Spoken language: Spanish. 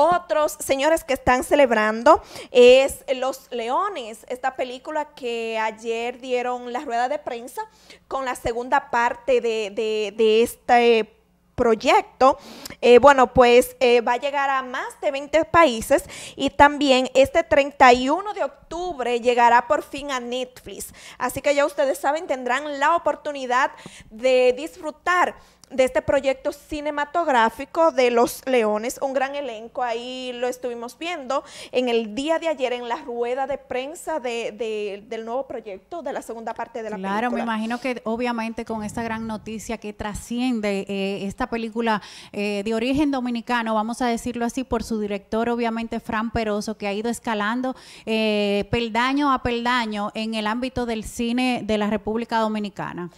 Otros señores que están celebrando es Los Leones, esta película que ayer dieron la rueda de prensa con la segunda parte de, este proyecto, eh, bueno, pues eh, va a llegar a más de 20 países y también este 31 de octubre llegará por fin a Netflix. Así que ya ustedes saben, tendrán la oportunidad de disfrutar de este proyecto cinematográfico de Los Leones, un gran elenco, ahí lo estuvimos viendo en el día de ayer en la rueda de prensa de, del nuevo proyecto, de la segunda parte de la película. Claro, me imagino que obviamente con esta gran noticia que trasciende eh, esta película eh, de origen dominicano, vamos a decirlo así, por su director obviamente Fran Peroso, que ha ido escalando eh, peldaño a peldaño en el ámbito del cine de la República Dominicana.